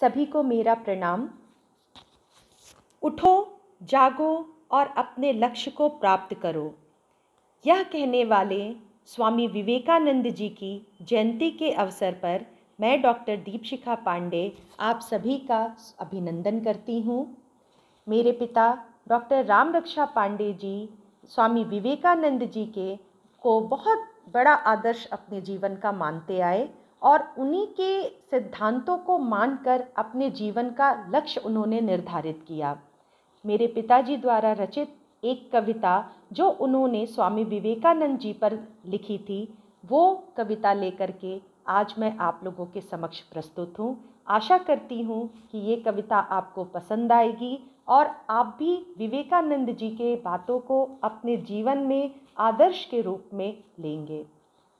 सभी को मेरा प्रणाम उठो जागो और अपने लक्ष्य को प्राप्त करो यह कहने वाले स्वामी विवेकानंद जी की जयंती के अवसर पर मैं डॉक्टर दीपशिखा पांडे आप सभी का अभिनंदन करती हूँ मेरे पिता डॉक्टर राम रक्षा पांडे जी स्वामी विवेकानंद जी के को बहुत बड़ा आदर्श अपने जीवन का मानते आए और उन्हीं के सिद्धांतों को मानकर अपने जीवन का लक्ष्य उन्होंने निर्धारित किया मेरे पिताजी द्वारा रचित एक कविता जो उन्होंने स्वामी विवेकानंद जी पर लिखी थी वो कविता लेकर के आज मैं आप लोगों के समक्ष प्रस्तुत हूँ आशा करती हूँ कि ये कविता आपको पसंद आएगी और आप भी विवेकानंद जी के बातों को अपने जीवन में आदर्श के रूप में लेंगे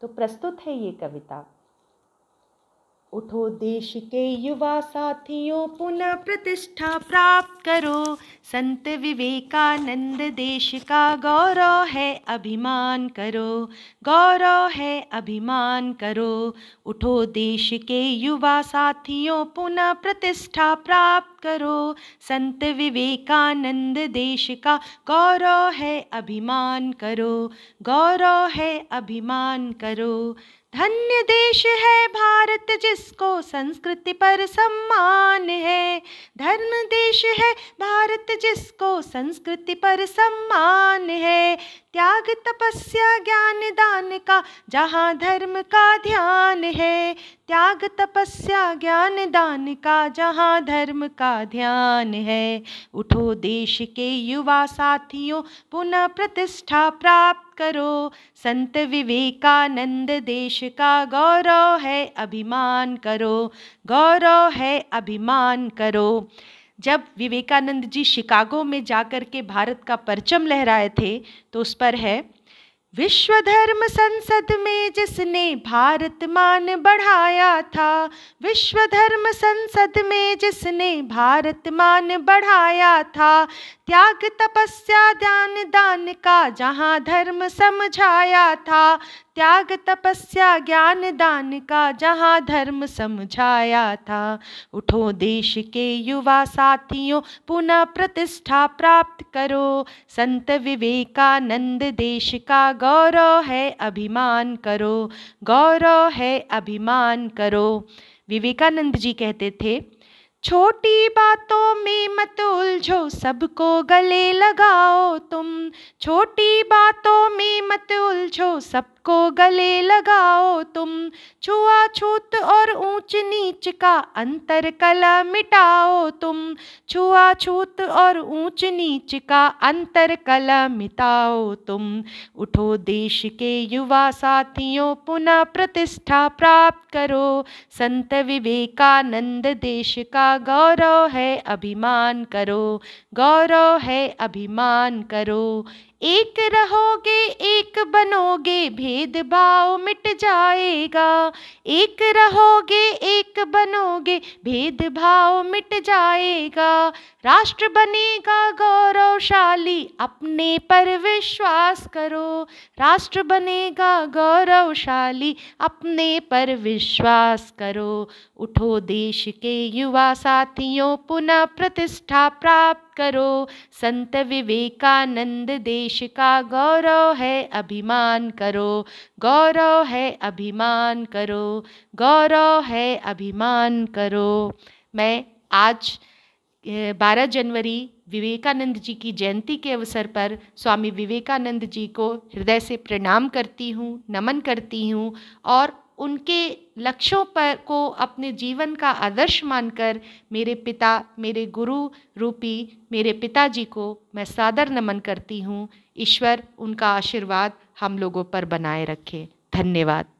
तो प्रस्तुत है ये कविता उठो देश के युवा साथियों पुनः प्रतिष्ठा प्राप्त करो संत विवेकानंद देश का गौरव है अभिमान करो गौरव है अभिमान करो उठो देश के युवा साथियों पुनः प्रतिष्ठा प्राप्त करो संत विवेकानंद देश का गौरव है अभिमान करो गौरव है अभिमान करो धन्य देश है भारत जिसको संस्कृति पर सम्मान है धर्म देश है भारत जिसको संस्कृति पर सम्मान है त्याग तपस्या ज्ञान दान का जहाँ धर्म का ध्यान है त्याग तपस्या ज्ञान दान का जहाँ धर्म का ध्यान है उठो देश के युवा साथियों पुनः प्रतिष्ठा प्राप्त करो संत विवेकानंद देश का गौरव है अभिमान करो गौरव है अभिमान करो जब विवेकानंद जी शिकागो में जाकर के भारत का परचम लहराए थे तो उस पर है विश्व धर्म संसद में जिसने भारत मान बढ़ाया था विश्व धर्म संसद में जिसने भारत मान बढ़ाया था त्याग तपस्या ज्ञान दान का जहाँ धर्म समझाया था त्याग तपस्या ज्ञान दान का जहाँ धर्म समझाया था उठो देश के युवा साथियों पुनः प्रतिष्ठा प्राप्त करो संत विवेकानंद देश का गौरव है अभिमान करो गौरव है अभिमान करो विवेकानंद जी कहते थे छोटी बातों में मत उलझो सबको गले लगाओ तुम छोटी बातों में मत उलझो सब को गले लगाओ तुम छुआछूत और ऊंच नीच का अंतर कला मिटाओ तुम छुआछूत और ऊंच नीच का अंतर कला मिटाओ तुम उठो देश के युवा साथियों पुनः प्रतिष्ठा प्राप्त करो संत विवेकानंद देश का गौरव है अभिमान करो गौरव है अभिमान करो एक रहोगे एक बनोगे भेदभाव मिट जाएगा एक रहोगे एक बनोगे भेदभाव मिट जाएगा राष्ट्र बनेगा गौरवशाली अपने पर विश्वास करो राष्ट्र बनेगा गौरवशाली अपने पर विश्वास करो उठो देश के युवा साथियों पुनः प्रतिष्ठा प्राप्त करो संत विवेकानंद देश का गौरव है अभिमान करो गौरव है अभिमान करो गौरव है अभिमान करो मैं आज 12 जनवरी विवेकानंद जी की जयंती के अवसर पर स्वामी विवेकानंद जी को हृदय से प्रणाम करती हूँ नमन करती हूँ और उनके लक्ष्यों पर को अपने जीवन का आदर्श मानकर मेरे पिता मेरे गुरु रूपी मेरे पिताजी को मैं सादर नमन करती हूँ ईश्वर उनका आशीर्वाद हम लोगों पर बनाए रखे धन्यवाद